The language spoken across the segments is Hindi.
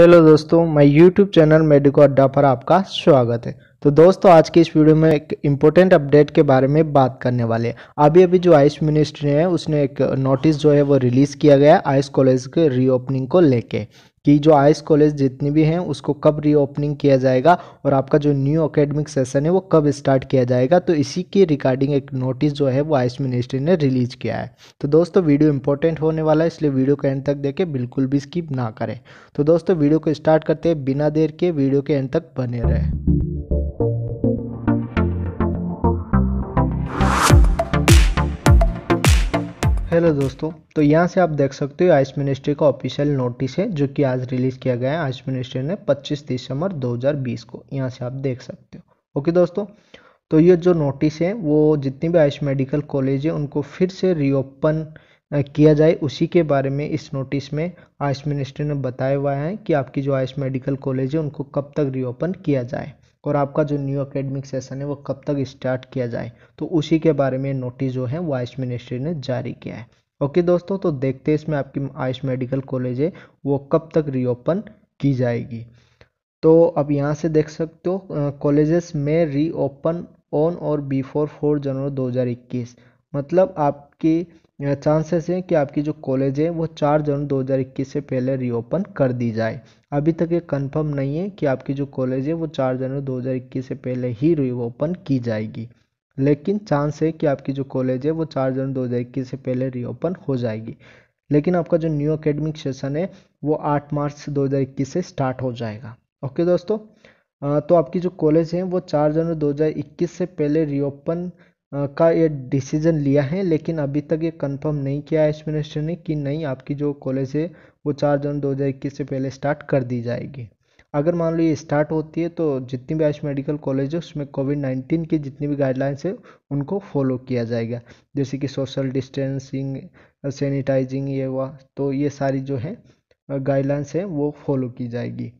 हेलो दोस्तों मैं यूट्यूब चैनल मेडिको अड्डा पर आपका स्वागत है तो दोस्तों आज की इस वीडियो में एक इम्पोर्टेंट अपडेट के बारे में बात करने वाले हैं अभी अभी जो आयुष मिनिस्ट्री है उसने एक नोटिस जो है वो रिलीज़ किया गया आयुष कॉलेज के रीओपनिंग को लेके कि जो आइस कॉलेज जितनी भी हैं उसको कब रीओपनिंग किया जाएगा और आपका जो न्यू अकेडमिक सेशन है वो कब स्टार्ट किया जाएगा तो इसी के रिगार्डिंग एक नोटिस जो है वो आइस मिनिस्ट्री ने रिलीज किया है तो दोस्तों वीडियो इंपॉर्टेंट होने वाला है इसलिए वीडियो के एंड तक देखें बिल्कुल भी स्किप ना करें तो दोस्तों वीडियो को स्टार्ट करते हैं बिना देर के वीडियो के एंड तक बने रहें हेलो दोस्तों तो यहाँ से आप देख सकते हो आयुष मिनिस्ट्री का ऑफिशियल नोटिस है जो कि आज रिलीज़ किया गया है आयुष मिनिस्ट्री ने 25 दिसंबर 2020 को यहाँ से आप देख सकते हो ओके दोस्तों तो ये जो नोटिस है वो जितने भी आयुष मेडिकल कॉलेज है उनको फिर से रीओपन किया जाए उसी के बारे में इस नोटिस में आयुष मिनिस्ट्री ने बताया हुआ है कि आपकी जो आयुष मेडिकल कॉलेज है उनको कब तक रीओपन किया जाए और आपका जो न्यू अकेडमिक सेशन है वो कब तक स्टार्ट किया जाए तो उसी के बारे में नोटिस जो है वाइस मिनिस्ट्री ने जारी किया है ओके दोस्तों तो देखते हैं इसमें आपकी आयुष मेडिकल कॉलेज है वो कब तक रीओपन की जाएगी तो अब यहाँ से देख सकते हो कॉलेजेस में रीओपन ऑन और बिफोर फोर जनवरी 2021 मतलब आपके चांसेस हैं कि आपकी जो कॉलेज है वो चार जून 2021 से पहले रीओपन कर दी जाए अभी तक ये कंफर्म नहीं है कि आपकी जो कॉलेज है वो चार जनवरी 2021 से पहले ही रीओपन की जाएगी लेकिन चांस है कि आपकी जो कॉलेज है वो चार जनवरी 2021 से पहले रीओपन हो जाएगी लेकिन आपका जो न्यू अकेडमिक सेशन है वो आठ मार्च दो से स्टार्ट हो जाएगा ओके दोस्तों तो आपकी जो कॉलेज है वो चार जनवरी दो से पहले रीओपन का ये डिसीज़न लिया है लेकिन अभी तक ये कंफर्म नहीं किया है मिनिस्टर ने कि नहीं आपकी जो कॉलेज है वो चार जून 2021 से पहले स्टार्ट कर दी जाएगी अगर मान लो ये स्टार्ट होती है तो जितनी भी आयुष मेडिकल कॉलेज है उसमें कोविड नाइन्टीन की जितनी भी गाइडलाइंस है उनको फॉलो किया जाएगा जैसे कि सोशल डिस्टेंसिंग सैनिटाइजिंग ये हुआ तो ये सारी जो है गाइडलाइंस है वो फॉलो की जाएगी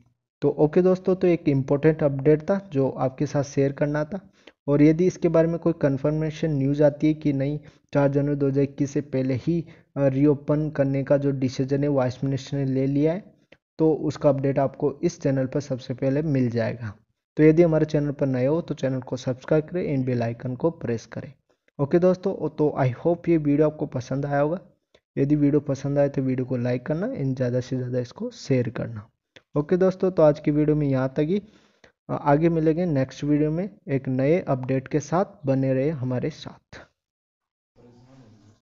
तो ओके दोस्तों तो एक इम्पोर्टेंट अपडेट था जो आपके साथ शेयर करना था और यदि इसके बारे में कोई कन्फर्मेशन न्यूज़ आती है कि नहीं चार जनवरी दो से पहले ही रीओपन करने का जो डिसीजन है वाइस मिनिस्टर ने ले लिया है तो उसका अपडेट आपको इस चैनल पर सबसे पहले मिल जाएगा तो यदि हमारे चैनल पर नए हो तो चैनल को सब्सक्राइब करें एंड बेल आइकन को प्रेस करें ओके दोस्तों तो आई होप ये वीडियो आपको पसंद आया होगा यदि वीडियो पसंद आए तो वीडियो को लाइक करना एंड ज़्यादा से ज़्यादा इसको शेयर करना ओके दोस्तों तो आज की वीडियो में यहाँ तक ही आगे मिलेंगे नेक्स्ट वीडियो में एक नए अपडेट के साथ बने रहे हमारे साथ